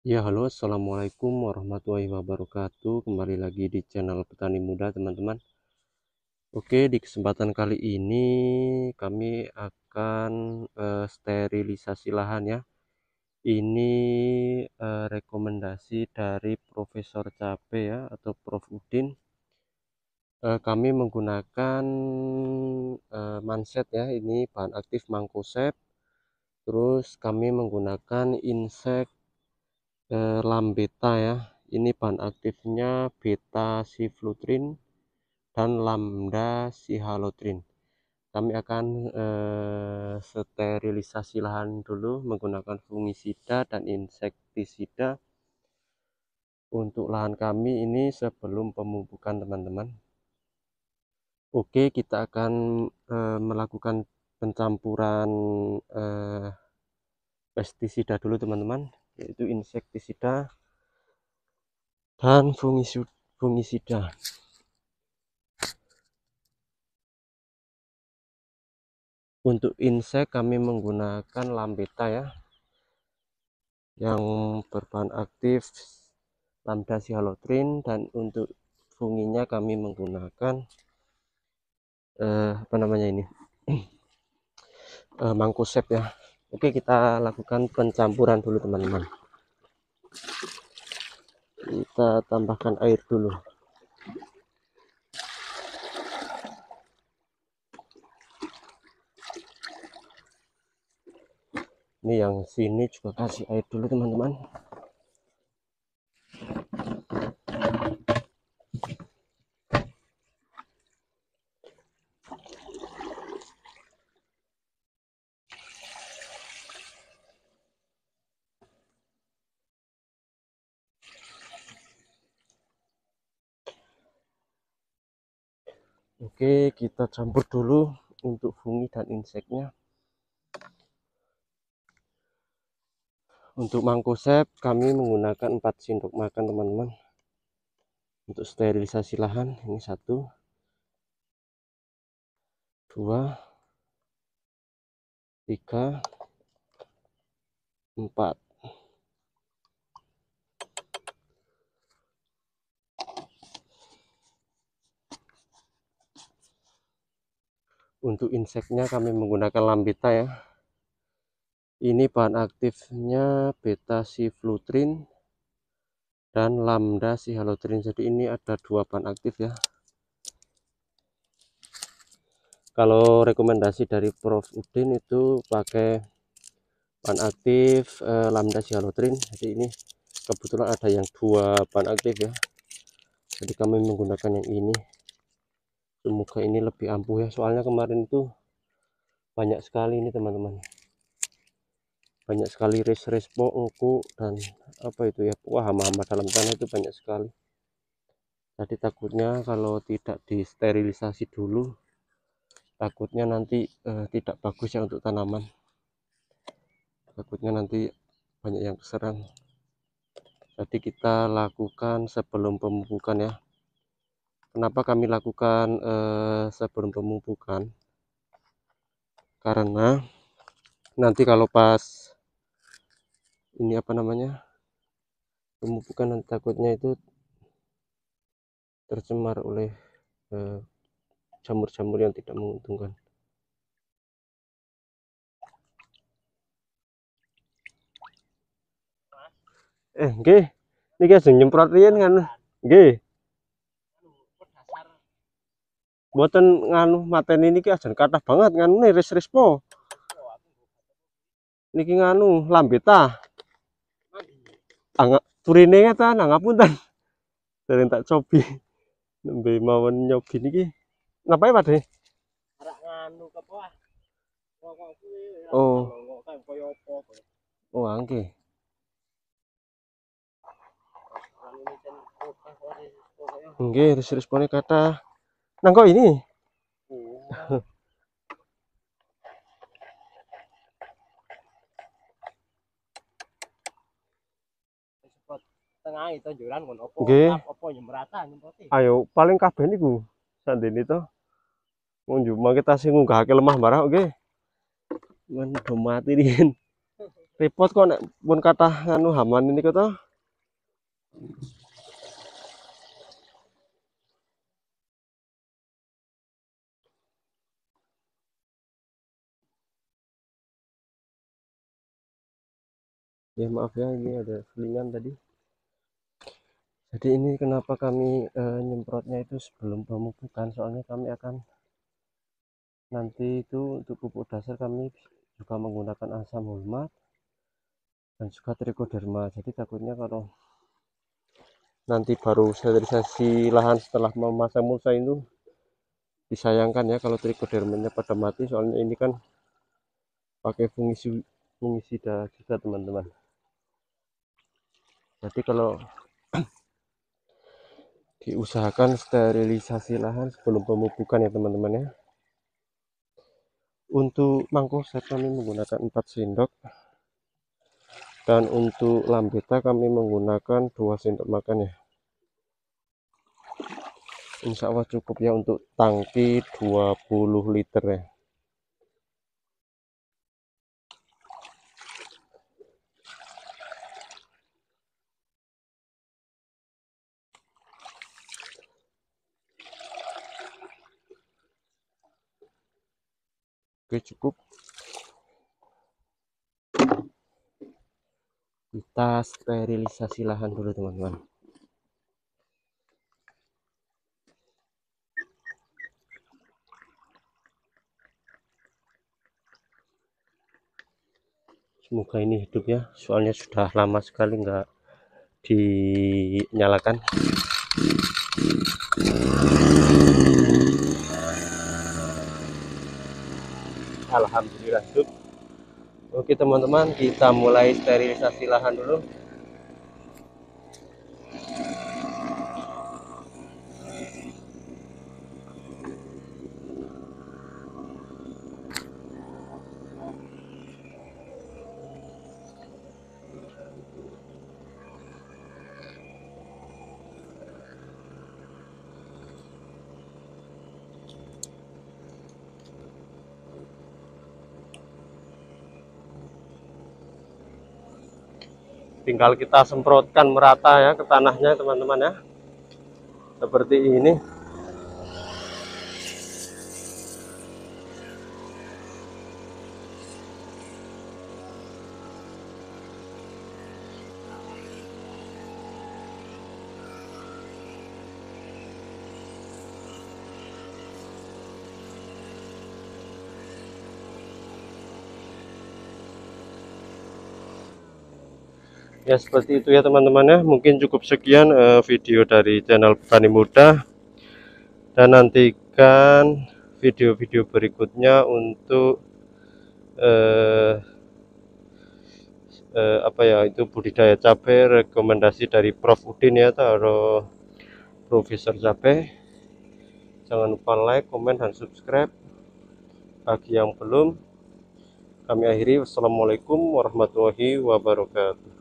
Ya halo assalamualaikum warahmatullahi wabarakatuh kembali lagi di channel petani muda teman-teman Oke di kesempatan kali ini kami akan uh, sterilisasi lahan ya ini uh, rekomendasi dari Profesor Cape ya atau Prof Udin uh, kami menggunakan manset ya ini bahan aktif mangkosep terus kami menggunakan insek eh, beta ya ini bahan aktifnya beta siflutrin dan lambda sihalotrin kami akan eh, sterilisasi lahan dulu menggunakan fungisida dan insektisida untuk lahan kami ini sebelum pemupukan teman-teman Oke kita akan eh, melakukan pencampuran eh, pestisida dulu teman-teman yaitu insektisida dan fungisida. Untuk insek kami menggunakan lambeta ya yang berbahan aktif lambda sihalotrin dan untuk funginya kami menggunakan eh, apa namanya ini eh, mangkosep ya Oke kita lakukan pencampuran dulu teman-teman kita tambahkan air dulu ini yang sini juga kasih air dulu teman-teman Oke, kita campur dulu untuk fungi dan inseknya. Untuk mangkosep kami menggunakan 4 sendok makan teman-teman. Untuk sterilisasi lahan ini satu, dua, tiga, empat. untuk inseknya kami menggunakan lambeta ya ini bahan aktifnya beta flutrin dan lambda sihalotrin jadi ini ada dua bahan aktif ya kalau rekomendasi dari Prof Udin itu pakai bahan aktif eh, lambda sihalotrin jadi ini kebetulan ada yang dua bahan aktif ya jadi kami menggunakan yang ini semoga ini lebih ampuh ya soalnya kemarin itu banyak sekali ini teman-teman banyak sekali res-res pongku dan apa itu ya wah hama-hama dalam tanah itu banyak sekali jadi takutnya kalau tidak disterilisasi dulu takutnya nanti eh, tidak bagus ya untuk tanaman takutnya nanti banyak yang serang jadi kita lakukan sebelum pemupukan ya Kenapa kami lakukan eh, sebelum pemupukan? Karena nanti kalau pas ini apa namanya pemupukan nanti takutnya itu tercemar oleh eh, jamur-jamur eh, yang tidak menguntungkan. Eh, okay. ini guys nyemprot riyen kan. okay. Buatan nganu mateni niki ajan kata banget nganu res res po. Niki nganu lambeta ta. Angga turine ta pun ngapunten. dari tak cobi. Nembe mau nyobi niki. Ngapai Pak De? Oh. Oh, angke. Oke, okay, ris pone kata nang kau ini tengah itu juran opo opo merata ayo paling kabeh niku sandene to ngunjuk kita sing ngunggahake lemah barang oke Mun do mati riyen repot kok nek pun kata anu haman ini kata ya maaf ya ini ada selingan tadi jadi ini kenapa kami e, nyemprotnya itu sebelum pemupukan soalnya kami akan nanti itu untuk pupuk dasar kami juga menggunakan asam hulmat dan juga trichoderma jadi takutnya kalau nanti baru sterilisasi lahan setelah memasang mulsa itu disayangkan ya kalau trichodermanya pada mati soalnya ini kan pakai fungsi fungisida juga teman-teman jadi kalau diusahakan sterilisasi lahan sebelum pemupukan ya teman-teman ya untuk mangkuk saya kami menggunakan 4 sendok dan untuk lambeta kami menggunakan 2 sendok makan ya insya Allah cukup ya untuk tangki 20 liter ya oke cukup kita sterilisasi lahan dulu teman-teman semoga ini hidup ya soalnya sudah lama sekali nggak dinyalakan alhamdulillah cukup oke teman-teman kita mulai sterilisasi lahan dulu tinggal kita semprotkan merata ya ke tanahnya teman-teman ya seperti ini ya seperti itu ya teman-teman ya mungkin cukup sekian uh, video dari channel petani muda dan nantikan video-video berikutnya untuk uh, uh, apa ya itu budidaya cabai rekomendasi dari Prof Udin ya taruh Profesor cabai jangan lupa like komen dan subscribe bagi yang belum kami akhiri wassalamualaikum warahmatullahi wabarakatuh